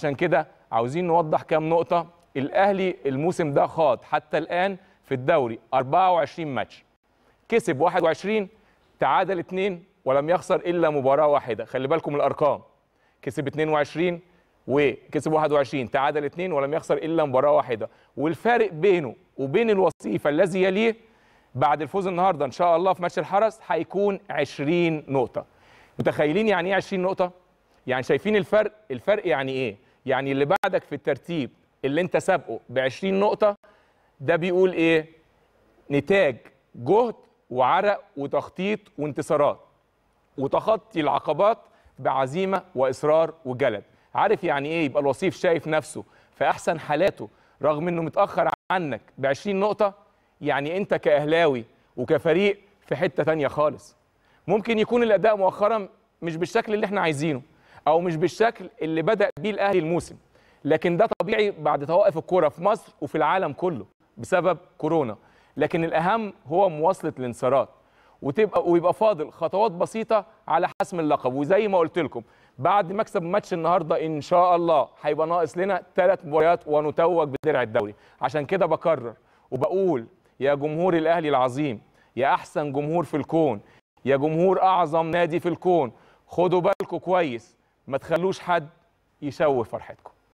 عشان كده عاوزين نوضح كام نقطه الاهلي الموسم ده خاض حتى الان في الدوري 24 ماتش كسب 21 تعادل 2 ولم يخسر الا مباراه واحده خلي بالكم الارقام كسب 22 وكسب 21 تعادل 2 ولم يخسر الا مباراه واحده والفارق بينه وبين الوصيفه الذي يليه بعد الفوز النهارده ان شاء الله في ماتش الحرس هيكون 20 نقطه متخيلين يعني ايه 20 نقطه يعني شايفين الفرق الفرق يعني ايه يعني اللي بعدك في الترتيب اللي انت سابقه ب 20 نقطه ده بيقول ايه نتاج جهد وعرق وتخطيط وانتصارات وتخطي العقبات بعزيمه واصرار وجلد عارف يعني ايه يبقى الوصيف شايف نفسه في احسن حالاته رغم انه متاخر عنك ب 20 نقطه يعني انت كاهلاوي وكفريق في حته ثانيه خالص ممكن يكون الاداء مؤخرا مش بالشكل اللي احنا عايزينه او مش بالشكل اللي بدا بيه الاهلي الموسم لكن ده طبيعي بعد توقف الكوره في مصر وفي العالم كله بسبب كورونا لكن الاهم هو مواصله الانصارات وتبقى ويبقى فاضل خطوات بسيطه على حسم اللقب وزي ما قلت لكم بعد مكسب ماتش النهارده ان شاء الله هيبقى ناقص لنا ثلاث مباريات ونتوج بدرع الدوري عشان كده بكرر وبقول يا جمهور الاهلي العظيم يا احسن جمهور في الكون يا جمهور اعظم نادي في الكون خدوا بالكم كويس ما تخلوش حد يسوي فرحتكم